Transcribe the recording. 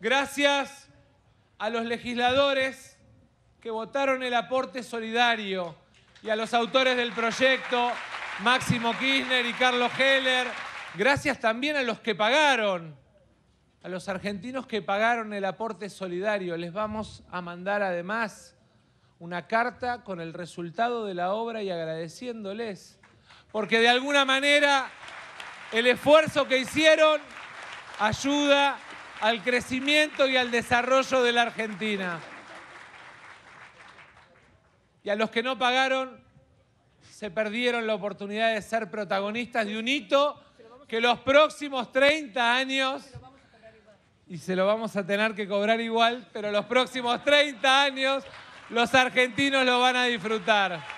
Gracias a los legisladores que votaron el aporte solidario y a los autores del proyecto, Máximo Kirchner y Carlos Heller. Gracias también a los que pagaron, a los argentinos que pagaron el aporte solidario. Les vamos a mandar además una carta con el resultado de la obra y agradeciéndoles, porque de alguna manera el esfuerzo que hicieron ayuda al crecimiento y al desarrollo de la Argentina. Y a los que no pagaron, se perdieron la oportunidad de ser protagonistas de un hito que los próximos 30 años, y se lo vamos a tener que cobrar igual, pero los próximos 30 años los argentinos lo van a disfrutar.